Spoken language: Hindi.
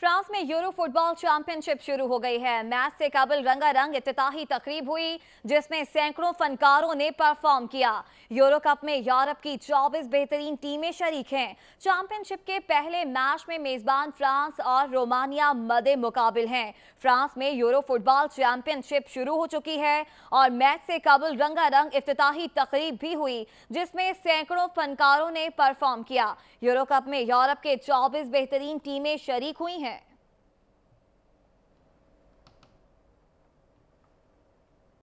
फ्रांस में यूरो फुटबॉल चैंपियनशिप शुरू हो गई है मैच से काबिल रंगारंग इफ्ताही तकरीब हुई जिसमें सैकड़ों फनकारों ने परफॉर्म किया यूरो कप में यूरोप की चौबीस बेहतरीन टीमें शरीक हैं चैंपियनशिप के पहले मैच में मेजबान फ्रांस और रोमानिया मदे मुकाबिल हैं फ्रांस में यूरो फुटबॉल चैंपियनशिप शुरू हो चुकी है और मैच से काबिल रंगारंग इफ्ताही तकरीब भी हुई जिसमें सैकड़ों फनकारों ने परफॉर्म किया यूरो कप में यूरोप के चौबीस बेहतरीन टीमें शरीक हुई हैं